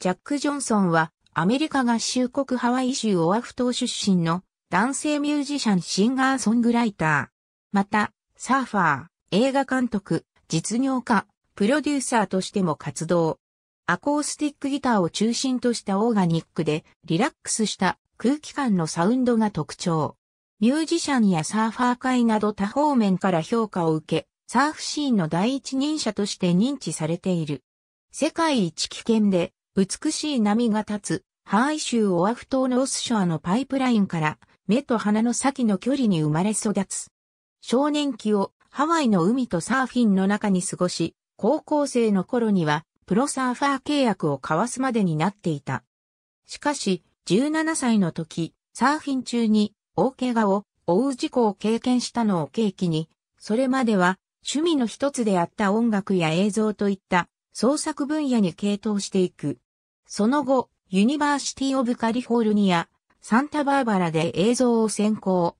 ジャック・ジョンソンは、アメリカ合衆国ハワイ州オアフ島出身の男性ミュージシャンシンガーソングライター。また、サーファー、映画監督、実業家、プロデューサーとしても活動。アコースティックギターを中心としたオーガニックでリラックスした空気感のサウンドが特徴。ミュージシャンやサーファー界など多方面から評価を受け、サーフシーンの第一人者として認知されている。世界一危険で美しい波が立つ、ハワイ州オアフ島のオスショアのパイプラインから、目と鼻の先の距離に生まれ育つ。少年期をハワイの海とサーフィンの中に過ごし、高校生の頃にはプロサーファー契約を交わすまでになっていた。しかし、17歳の時、サーフィン中に大怪我を負う事故を経験したのを契機に、それまでは趣味の一つであった音楽や映像といった創作分野に傾倒していく。その後、ユニバーシティ・オブ・カリフォルニア、サンタバーバラで映像を専攻。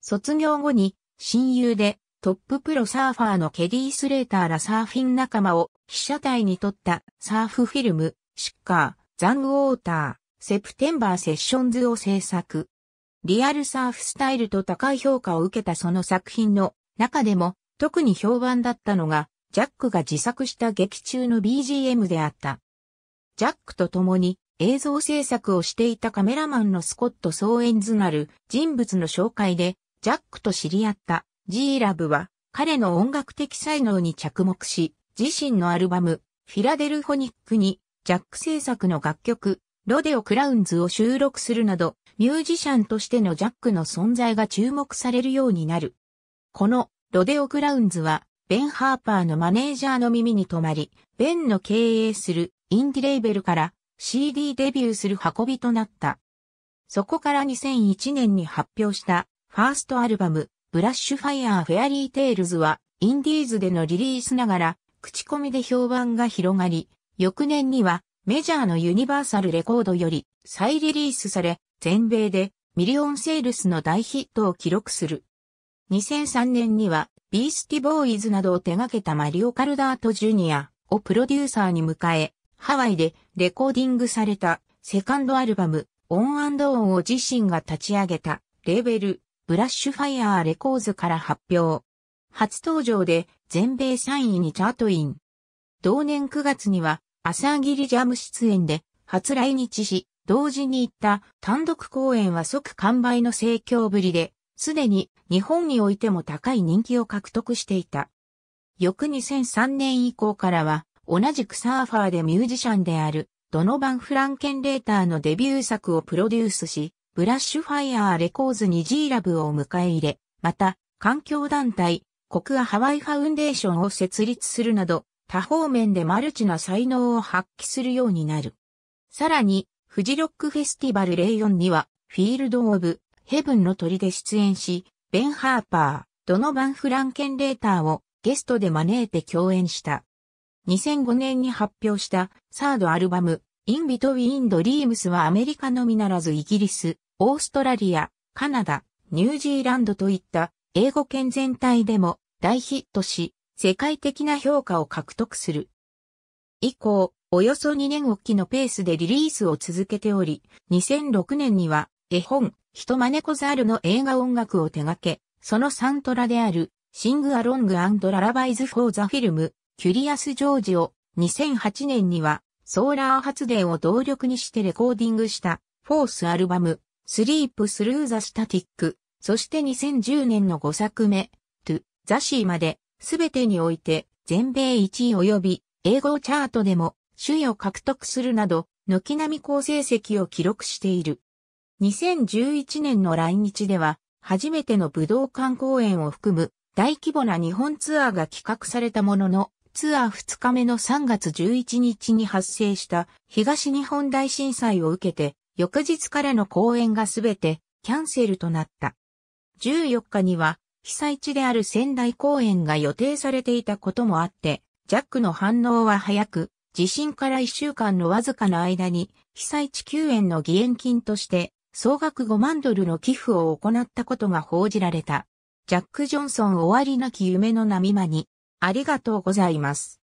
卒業後に、親友で、トッププロサーファーのケディ・スレーターらサーフィン仲間を被写体に撮ったサーフフィルム、シッカー、ザンウォーター、セプテンバー・セッションズを制作。リアルサーフスタイルと高い評価を受けたその作品の中でも特に評判だったのが、ジャックが自作した劇中の BGM であった。ジャックと共に映像制作をしていたカメラマンのスコット・ソーエンズなる人物の紹介で、ジャックと知り合ったジーラブは彼の音楽的才能に着目し、自身のアルバム、フィラデルフォニックに、ジャック制作の楽曲、ロデオ・クラウンズを収録するなど、ミュージシャンとしてのジャックの存在が注目されるようになる。この、ロデオ・クラウンズは、ベン・ハーパーのマネージャーの耳に留まり、ベンの経営するインディレーベルから CD デビューする運びとなった。そこから2001年に発表したファーストアルバム、ブラッシュファイアーフェアリーテイルズは、インディーズでのリリースながら、口コミで評判が広がり、翌年にはメジャーのユニバーサルレコードより再リリースされ、全米でミリオンセールスの大ヒットを記録する。2003年にはビースティボーイズなどを手掛けたマリオ・カルダート・ジュニアをプロデューサーに迎え、ハワイでレコーディングされたセカンドアルバム、オンオンを自身が立ち上げたレーベル、ブラッシュファイアーレコーズから発表。初登場で全米3位にチャートイン。同年9月には朝霧ジャム出演で初来日し、同時に行った単独公演は即完売の盛況ぶりで、すでに日本においても高い人気を獲得していた。翌2003年以降からは同じくサーファーでミュージシャンである、ドノバン・フランケン・レーターのデビュー作をプロデュースし、ブラッシュファイアーレコーズに G ラブを迎え入れ、また、環境団体、国アハワイファウンデーションを設立するなど、多方面でマルチな才能を発揮するようになる。さらに、フジロックフェスティバル04には、フィールド・オブ・ヘブンの鳥で出演し、ベン・ハーパー、ドノバン・フランケン・レーターをゲストで招いて共演した。2005年に発表したサードアルバム、インビトウィンドリームスはアメリカのみならずイギリス、オーストラリア、カナダ、ニュージーランドといった英語圏全体でも大ヒットし、世界的な評価を獲得する。以降、およそ2年おきのペースでリリースを続けており、2006年には絵本、人真猫ザールの映画音楽を手掛け、そのサントラである、シングアロングララバイズ・フォー・ザ・フィルム、キュリアス・ジョージを2008年にはソーラー発電を動力にしてレコーディングしたフォースアルバムスリープスルーザスタティック、そして2010年の5作目、トゥ・ザシーまで、すべてにおいて、全米1位及び、英語チャートでも、首位を獲得するなど、軒並み好成績を記録している。2011年の来日では、初めての武道館公演を含む、大規模な日本ツアーが企画されたものの、ツアー2日目の3月11日に発生した東日本大震災を受けて、翌日からの公演がすべてキャンセルとなった。14日には被災地である仙台公演が予定されていたこともあって、ジャックの反応は早く、地震から1週間のわずかな間に被災地救援の義援金として総額5万ドルの寄付を行ったことが報じられた。ジャック・ジョンソン終わりなき夢の波間にありがとうございます。